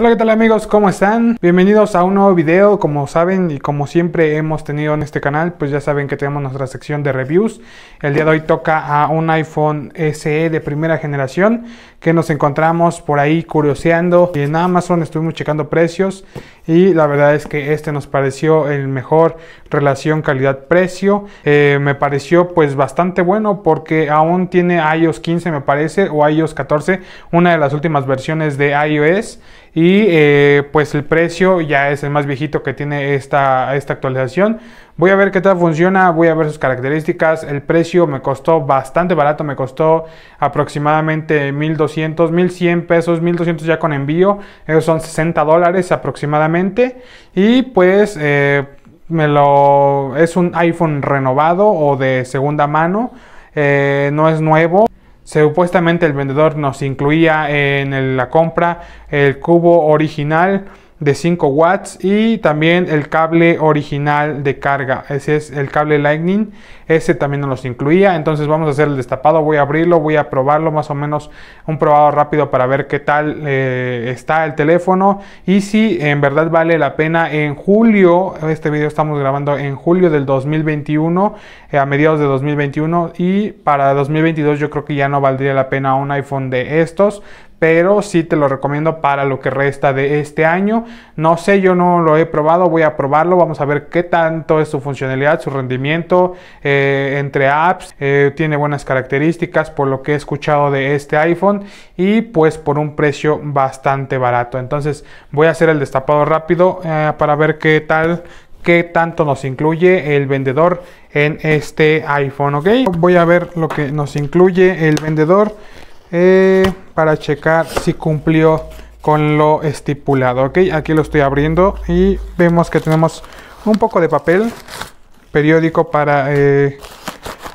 Hola, ¿qué tal amigos? ¿Cómo están? Bienvenidos a un nuevo video. Como saben y como siempre hemos tenido en este canal, pues ya saben que tenemos nuestra sección de reviews. El día de hoy toca a un iPhone SE de primera generación que nos encontramos por ahí curioseando. En Amazon estuvimos checando precios y la verdad es que este nos pareció el mejor relación calidad-precio. Eh, me pareció pues bastante bueno porque aún tiene iOS 15 me parece o iOS 14, una de las últimas versiones de iOS. Y eh, pues el precio ya es el más viejito que tiene esta, esta actualización. Voy a ver qué tal funciona, voy a ver sus características. El precio me costó bastante barato, me costó aproximadamente 1200, 1100 pesos, 1200 ya con envío. Esos son 60 dólares aproximadamente. Y pues... Eh, me lo es un iPhone renovado o de segunda mano eh, no es nuevo supuestamente el vendedor nos incluía en la compra el cubo original de 5 watts y también el cable original de carga ese es el cable lightning ese también nos los incluía entonces vamos a hacer el destapado voy a abrirlo voy a probarlo más o menos un probado rápido para ver qué tal eh, está el teléfono y si en verdad vale la pena en julio este video estamos grabando en julio del 2021 eh, a mediados de 2021 y para 2022 yo creo que ya no valdría la pena un iphone de estos pero sí te lo recomiendo para lo que resta de este año. No sé, yo no lo he probado, voy a probarlo, vamos a ver qué tanto es su funcionalidad, su rendimiento eh, entre apps, eh, tiene buenas características por lo que he escuchado de este iPhone y pues por un precio bastante barato. Entonces voy a hacer el destapado rápido eh, para ver qué tal, qué tanto nos incluye el vendedor en este iPhone, ¿ok? Voy a ver lo que nos incluye el vendedor. Eh, para checar si cumplió con lo estipulado. Ok, aquí lo estoy abriendo y vemos que tenemos un poco de papel periódico para eh,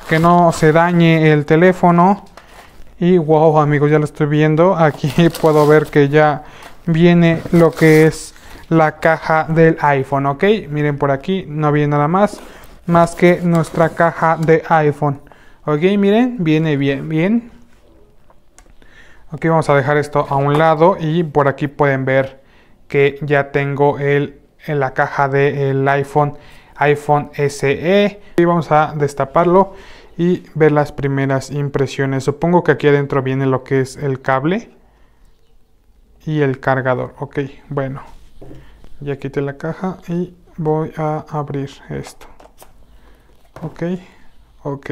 que no se dañe el teléfono. Y wow, amigos, ya lo estoy viendo. Aquí puedo ver que ya viene lo que es la caja del iPhone. Ok, miren por aquí, no viene nada más más que nuestra caja de iPhone. Ok, miren, viene bien, bien. Aquí vamos a dejar esto a un lado y por aquí pueden ver que ya tengo el, en la caja del iPhone iPhone SE y vamos a destaparlo y ver las primeras impresiones supongo que aquí adentro viene lo que es el cable y el cargador ok bueno ya quité la caja y voy a abrir esto ok ok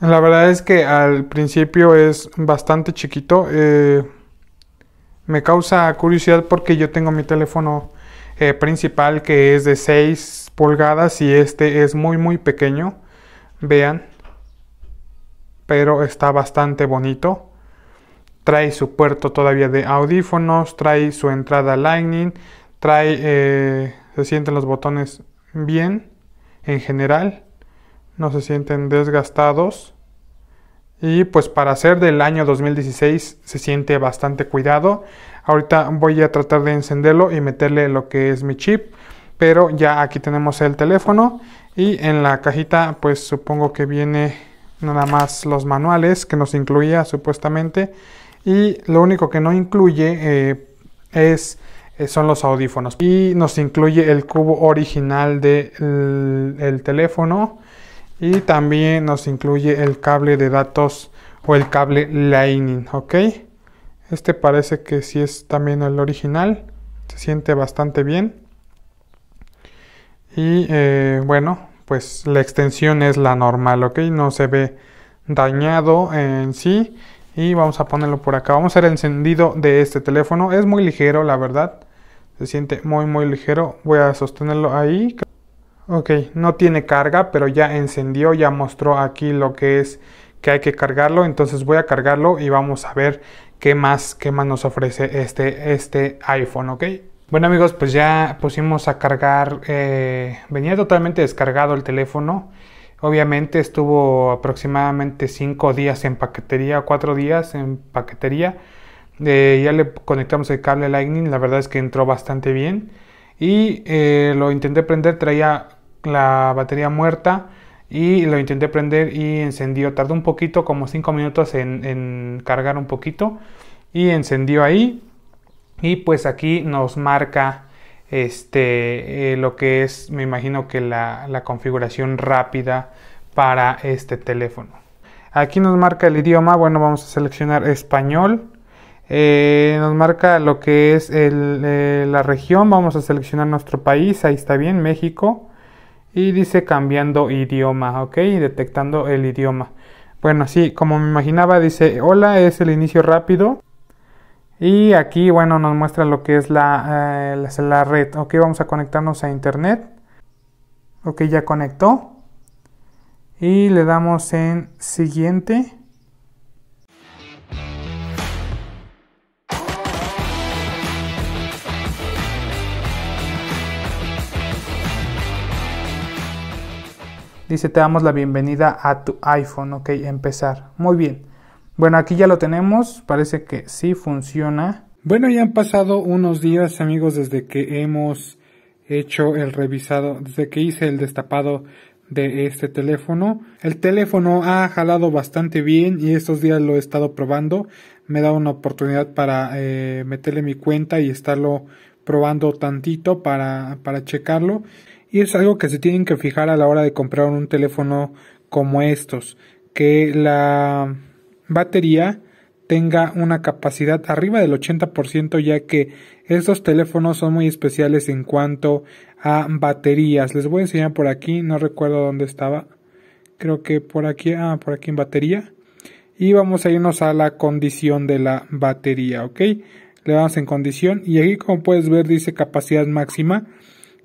la verdad es que al principio es bastante chiquito. Eh, me causa curiosidad porque yo tengo mi teléfono eh, principal que es de 6 pulgadas y este es muy muy pequeño. Vean. Pero está bastante bonito. Trae su puerto todavía de audífonos. Trae su entrada Lightning. Trae... Eh, se sienten los botones bien en general no se sienten desgastados. Y pues para ser del año 2016 se siente bastante cuidado. Ahorita voy a tratar de encenderlo y meterle lo que es mi chip. Pero ya aquí tenemos el teléfono y en la cajita pues supongo que viene nada más los manuales que nos incluía supuestamente. Y lo único que no incluye eh, es eh, son los audífonos y nos incluye el cubo original del de el teléfono y también nos incluye el cable de datos o el cable Lightning, ¿ok? Este parece que sí es también el original, se siente bastante bien. Y eh, bueno, pues la extensión es la normal, ¿ok? No se ve dañado en sí. Y vamos a ponerlo por acá. Vamos a hacer el encendido de este teléfono. Es muy ligero, la verdad. Se siente muy, muy ligero. Voy a sostenerlo ahí. Ok, no tiene carga, pero ya encendió, ya mostró aquí lo que es que hay que cargarlo. Entonces voy a cargarlo y vamos a ver qué más, qué más nos ofrece este, este iPhone, ¿ok? Bueno amigos, pues ya pusimos a cargar, eh, venía totalmente descargado el teléfono. Obviamente estuvo aproximadamente 5 días en paquetería, 4 días en paquetería. Eh, ya le conectamos el cable Lightning, la verdad es que entró bastante bien. Y eh, lo intenté prender, traía la batería muerta y lo intenté prender y encendió. Tardó un poquito, como 5 minutos en, cargar un poquito y encendió ahí. Y pues aquí nos marca este eh, lo que es, me imagino que la, configuración rápida para este teléfono. Aquí nos marca el idioma, bueno, vamos a seleccionar español. Eh, nos marca lo que es eh, la región, vamos a seleccionar nuestro país, ahí está bien, México y dice cambiando idioma, ok, detectando el idioma. Bueno, sí, como me imaginaba, dice hola, es el inicio rápido. Y aquí, bueno, nos muestra lo que es la, eh, la, red. Ok, vamos a conectarnos a internet. Ok, ya conectó. Y le damos en siguiente. Dice, te damos la bienvenida a tu iPhone. Ok, empezar. Muy bien. Bueno, aquí ya lo tenemos. Parece que sí funciona. Bueno, ya han pasado unos días, amigos, desde que hemos hecho el revisado, desde que hice el destapado de este teléfono. El teléfono ha jalado bastante bien y estos días lo he estado probando. Me da una oportunidad para eh, meterle mi cuenta y estarlo probando tantito para, para checarlo. Y es algo que se tienen que fijar a la hora de comprar un teléfono como estos, que la batería tenga una capacidad arriba del 80% ya que estos teléfonos son muy especiales en cuanto a baterías. Les voy a enseñar por aquí, no recuerdo dónde estaba. Creo que por aquí, ah, por aquí en batería. Y vamos a irnos a la condición de la batería, ¿ok? Le damos en condición y aquí como puedes ver dice capacidad máxima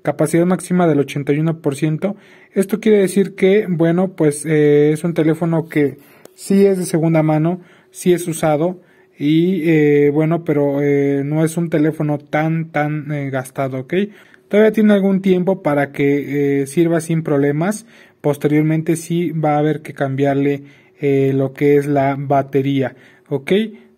capacidad máxima del 81%. Esto quiere decir que, bueno, pues eh, es un teléfono que si es de segunda mano, si es usado y eh, bueno, pero eh, no es un teléfono tan, tan gastado, ¿ok? Todavía tiene algún tiempo para que sirva sin problemas. Posteriormente si va a haber que cambiarle lo que es la batería, ¿ok?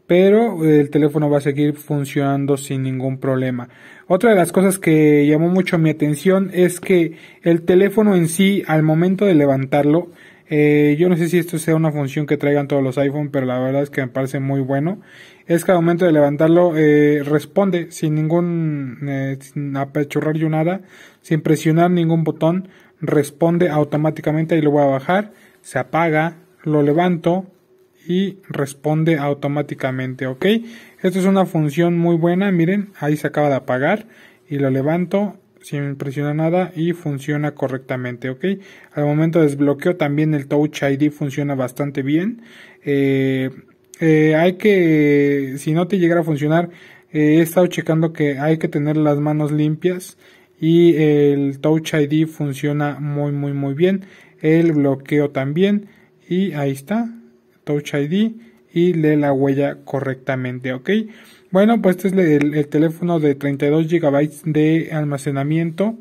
pero eh, el teléfono va a seguir funcionando sin ningún problema. Otra de las cosas que llamó mucho mi atención es que el teléfono en sí, al momento de levantarlo, eh, yo no sé si esto sea una función que traigan todos los iPhone, pero la verdad es que me parece muy bueno. Es que al momento de levantarlo eh, responde sin ningún apachurrar yo nada, sin presionar ningún botón, responde automáticamente y lo voy a bajar, se apaga, lo levanto, y responde automáticamente, ¿ok? Esto es una función muy buena, miren, ahí se acaba de apagar y lo levanto sin presionar nada y funciona correctamente, ¿ok? Al momento de desbloqueo también el Touch ID funciona bastante bien. Eh, eh, hay que, si no te llegara a funcionar, eh, he estado checando que hay que tener las manos limpias y el Touch ID funciona muy muy muy bien el bloqueo también y ahí está Touch ID y lee la huella correctamente, ¿ok? Bueno, pues este es el, teléfono de 32 GB de almacenamiento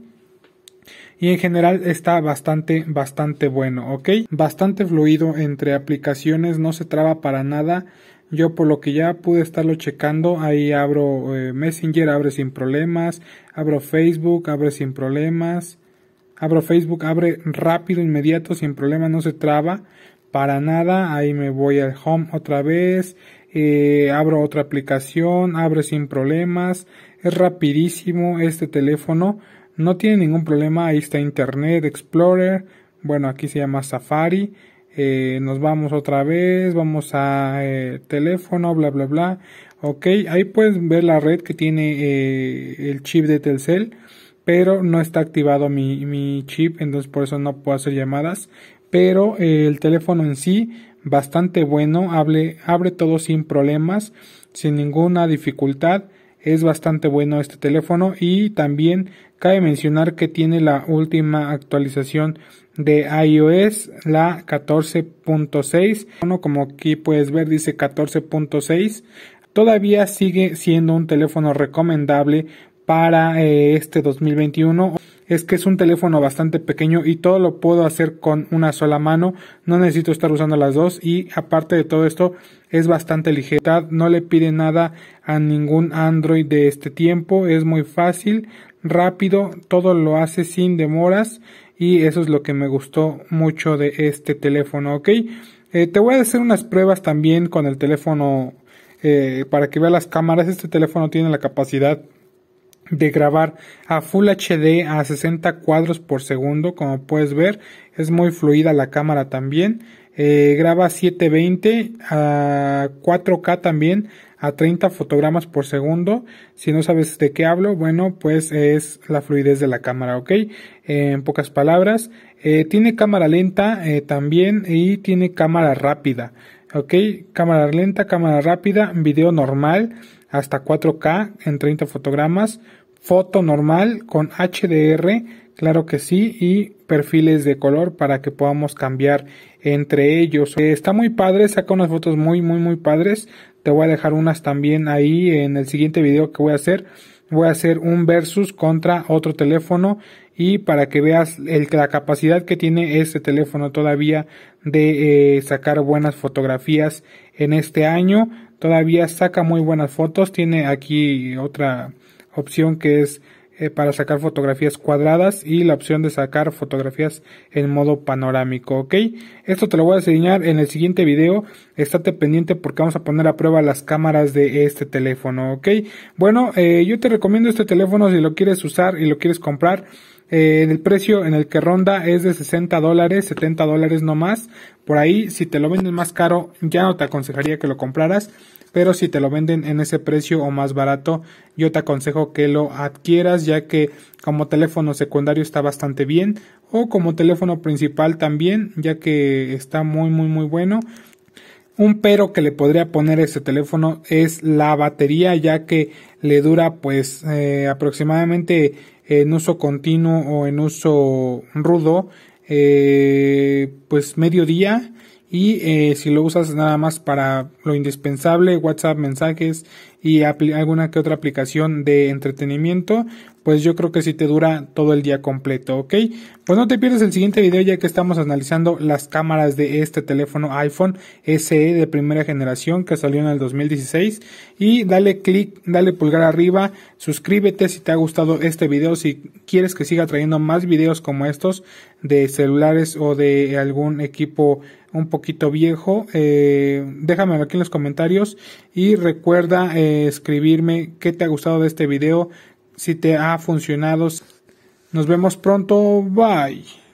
y en general está bastante bastante bueno ok bastante fluido entre aplicaciones no se traba para nada yo por lo que ya pude estarlo checando ahí abro eh, messenger abre sin problemas abro facebook abre sin problemas abro facebook abre rápido inmediato sin problema no se traba para nada, ahí me voy al home otra vez, eh, abro otra aplicación, abre sin problemas, es rapidísimo este teléfono, no tiene ningún problema, ahí está Internet Explorer, bueno aquí se llama Safari, eh, nos vamos otra vez, vamos a eh, teléfono, bla bla bla, ok, ahí puedes ver la red que tiene el chip de Telcel, pero no está activado mi, mi chip, entonces por eso no puedo hacer llamadas pero eh, el teléfono en sí bastante bueno, abre, abre todo sin problemas, sin ninguna dificultad, es bastante bueno este teléfono y también cabe mencionar que tiene la última actualización de iOS, la 14.6, como aquí puedes ver dice 14.6, todavía sigue siendo un teléfono recomendable para eh, este 2021 es que es un teléfono bastante pequeño y todo lo puedo hacer con una sola mano, no necesito estar usando las dos y aparte de todo esto es bastante ligera, no le pide nada a ningún Android de este tiempo, es muy fácil, rápido, todo lo hace sin demoras y eso es lo que me gustó mucho de este teléfono, ok. Eh, te voy a hacer unas pruebas también con el teléfono eh, para que veas las cámaras, este teléfono tiene la capacidad de grabar a Full HD a 60 cuadros por segundo como puedes ver es muy fluida la cámara también eh, graba 720 a 4K también a 30 fotogramas por segundo si no sabes de qué hablo bueno pues es la fluidez de la cámara ok en pocas palabras eh, tiene cámara lenta eh, también y tiene cámara rápida ok cámara lenta cámara rápida video normal hasta 4K en 30 fotogramas foto normal con HDR, claro que sí, y perfiles de color para que podamos cambiar entre ellos. Eh, está muy padre, saca unas fotos muy, muy, muy padres. Te voy a dejar unas también ahí en el siguiente video que voy a hacer. Voy a hacer un versus contra otro teléfono y para que veas la capacidad que tiene este teléfono todavía de eh, sacar buenas fotografías en este año. Todavía saca muy buenas fotos. Tiene aquí otra opción que es eh, para sacar fotografías cuadradas y la opción de sacar fotografías en modo panorámico, ¿ok? Esto te lo voy a enseñar en el siguiente video, estate pendiente porque vamos a poner a prueba las cámaras de este teléfono, ¿ok? Bueno, eh, yo te recomiendo este teléfono si lo quieres usar y lo quieres comprar. Eh, el precio en el que ronda es de 60 dólares, 70 dólares no más. Por ahí, si te lo venden más caro, ya no te aconsejaría que lo compraras pero si te lo venden en ese precio o más barato, yo te aconsejo que lo adquieras ya que como teléfono secundario está bastante bien o como teléfono principal también, ya que está muy muy muy bueno. Un pero que le podría poner a este teléfono es la batería, ya que le dura pues eh, aproximadamente en uso continuo o en uso rudo, eh, pues día y eh, si lo usas nada más para lo indispensable, WhatsApp, mensajes y alguna que otra aplicación de entretenimiento, pues yo creo que si te dura todo el día completo, ¿ok? Pues no te pierdas el siguiente video ya que estamos analizando las cámaras de este teléfono iPhone SE de primera generación que salió en el 2016 y dale click, dale pulgar arriba, suscríbete si te ha gustado este video, si quieres que siga trayendo más videos como estos de celulares o de algún equipo un poquito viejo, eh, déjamelo aquí en los comentarios y recuerda eh, escribirme qué te ha gustado de este video, si te ha funcionado. Nos vemos pronto. Bye.